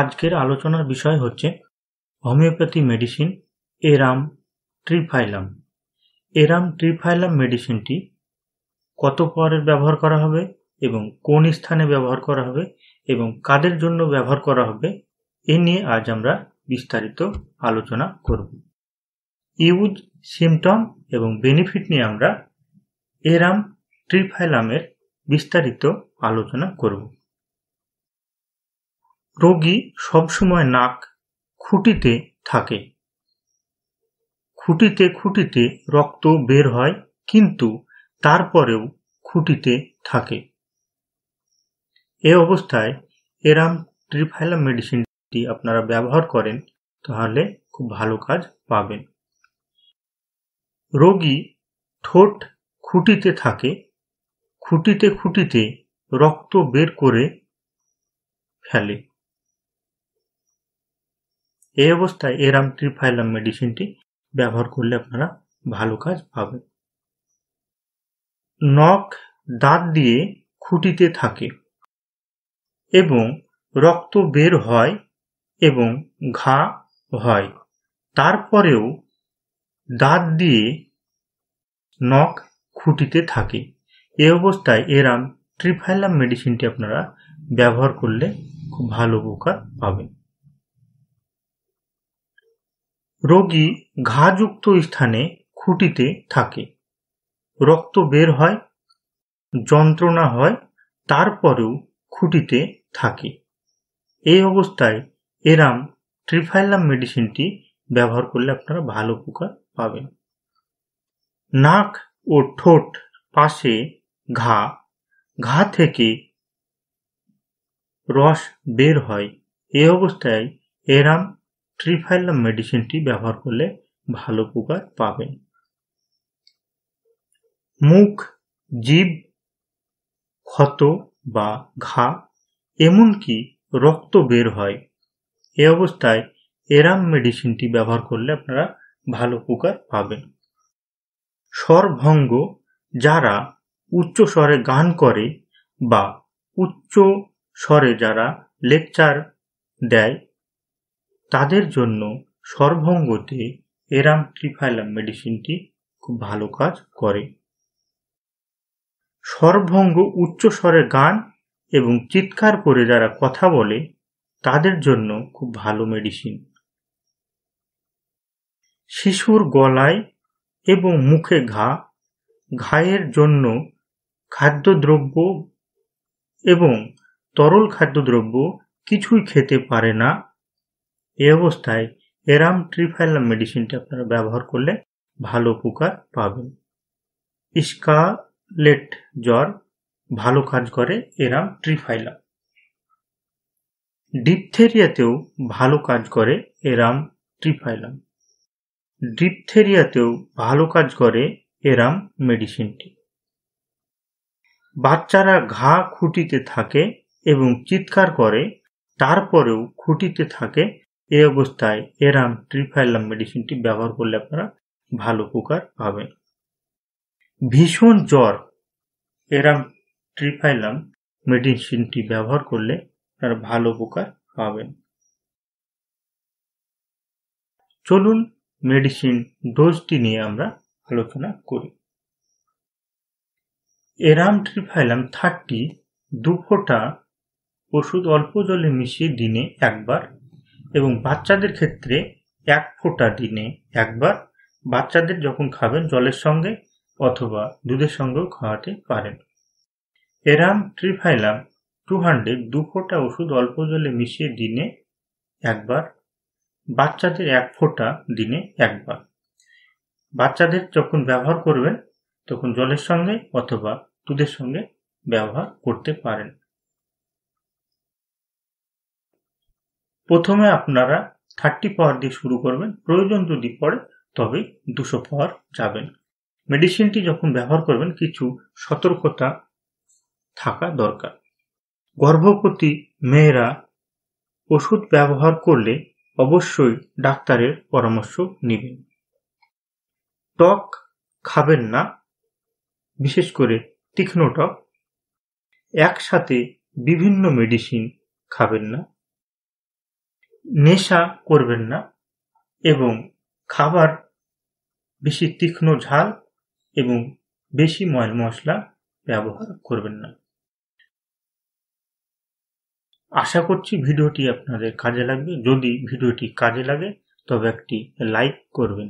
আজকের আলোচনার বিষয় হচ্ছে হোমিওপ্যাথি মেডিসিন এরাম ট্রিফাইলাম এরাম ট্রিফাইলাম মেডিসিনটি কত পরের ব্যবহার করা হবে এবং কোন স্থানে ব্যবহার করা হবে এবং কাদের জন্য ব্যবহার করা হবে এ নিয়ে আজ আমরা বিস্তারিত আলোচনা করব ইউজ সিমটম এবং বেনিফিট নিয়ে আমরা এরাম ট্রিফাইলামের বিস্তারিত আলোচনা করব রোগী সবসময় নাক খুঁটিতে থাকে খুঁটিতে খুঁটিতে রক্ত বের হয় কিন্তু তারপরেও খুঁটিতে থাকে এ অবস্থায় এরাম ট্রিফাইলাম মেডিসিনটি আপনারা ব্যবহার করেন তাহলে খুব ভালো কাজ পাবেন রোগী ঠোঁট খুঁটিতে থাকে খুঁটিতে খুঁটিতে রক্ত বের করে ফেলে এই অবস্থায় এরাম ট্রিফাইলাম মেডিসিনটি ব্যবহার করলে আপনারা ভালো কাজ পাবেন নখ দাঁত দিয়ে খুঁটিতে থাকে এবং রক্ত বের হয় এবং ঘা হয় তারপরেও দাঁত দিয়ে নখ খুঁটিতে থাকে এ অবস্থায় এরাম ট্রিফাইলাম মেডিসিনটি আপনারা ব্যবহার করলে খুব ভালো উপকার পাবেন রোগী ঘাযুক্ত স্থানে খুঁটিতে থাকে, রক্ত বের হয়, যন্ত্রণা হয় তারপরেও খুঁটিতে থাকে। এই অবস্থায় এরাম ট্রিফাইলাম মেডিসিনটি ব্যবহার করলে আপনারা ভালো উপকার পাবেন। নাক ও ঠোঁট পাশে ঘা, ঘা থেকে রস বের হয় এই অবস্থায় এরাম ট্রিফাইলাম মেডিসিনটি ব্যবহার করলে ভালো উপকার পাবেন মুখ জীব ক্ষত বা ঘা এমনকি রক্ত বের হয় এ অবস্থায় এরাম মেডিসিনটি ব্যবহার করলে আপনারা ভালো উপকার পাবেন স্বরভঙ্গ যারা উচ্চ স্বরে গান করে বা উচ্চ স্বরে যারা লেকচার দেয় তাদের জন্য সর্বঙ্গতে এরামট্রিফাইলাম মেডিসিনটি খুব ভালো কাজ করে সর্বঙ্গ স্বরে গান এবং চিৎকার করে যারা কথা বলে তাদের জন্য খুব ভালো মেডিসিন শিশুর গলায় এবং মুখে ঘা ঘায়ের জন্য খাদ্যদ্রব্য এবং তরল খাদ্যদ্রব্য কিছুই খেতে পারে না এ অবস্থায় এরাম ট্রিফাইলাম মেডিসিনটি আপনারা ব্যবহার করলে ভালো উপকার পাবেন স্কালেট জ্বর ভালো কাজ করে এরাম ট্রিফাইলাম ডিপথেরিয়াতেও ভালো কাজ করে এরাম ট্রিফাইলাম ডিপথেরিয়াতেও ভালো কাজ করে এরাম মেডিসিনটি বাচ্চারা ঘা খুঁটিতে থাকে এবং চিৎকার করে তারপরেও খুঁটিতে থাকে এই অবস্থায় এরাম ট্রিফাইলাম মেডিসিনটি ব্যবহার করলে আপনারা ভালো উপকার পাবেন ভীষণ জ্বর এরাম ট্রিফাইলাম মেডিসিনটি ব্যবহার করলে আপনারা ভালো উপকার পাবেন চলুন মেডিসিন ডোজটি নিয়ে আমরা আলোচনা করি এরাম ট্রিফাইলাম থার্টি দু ফোঁটা ওষুধ অল্প জলে মিশিয়ে দিনে একবার এবং বাচ্চাদের ক্ষেত্রে এক ফোঁটা দিনে একবার বাচ্চাদের যখন খাবেন জলের সঙ্গে অথবা দুধের সঙ্গেও খাওয়াতে পারেন এরাম ট্রিফাইলাম টু হান্ড্রেড দু ফোঁটা ওষুধ অল্প জলে মিশিয়ে দিনে একবার বাচ্চাদের এক ফোঁটা দিনে একবার বাচ্চাদের যখন ব্যবহার করবেন তখন জলের সঙ্গে অথবা দুধের সঙ্গে ব্যবহার করতে পারেন প্রথমে আপনারা থার্টি পাওয়ার দিয়ে শুরু করবেন প্রয়োজন যদি পড়ে তবে দুশো পাওয়ার যাবেন মেডিসিনটি যখন ব্যবহার করবেন কিছু সতর্কতা থাকা দরকার গর্ভবতী মেয়েরা ওষুধ ব্যবহার করলে অবশ্যই ডাক্তারের পরামর্শ নেবেন টক খাবেন না বিশেষ করে তীক্ষ্ণ টক একসাথে বিভিন্ন মেডিসিন খাবেন না নেশা করবেন না এবং খাবার বেশি তীক্ষ্ণ ঝাল এবং বেশি ময় মশলা ব্যবহার করবেন না আশা করছি ভিডিওটি আপনাদের কাজে লাগবে যদি ভিডিওটি কাজে লাগে তবে একটি লাইক করবেন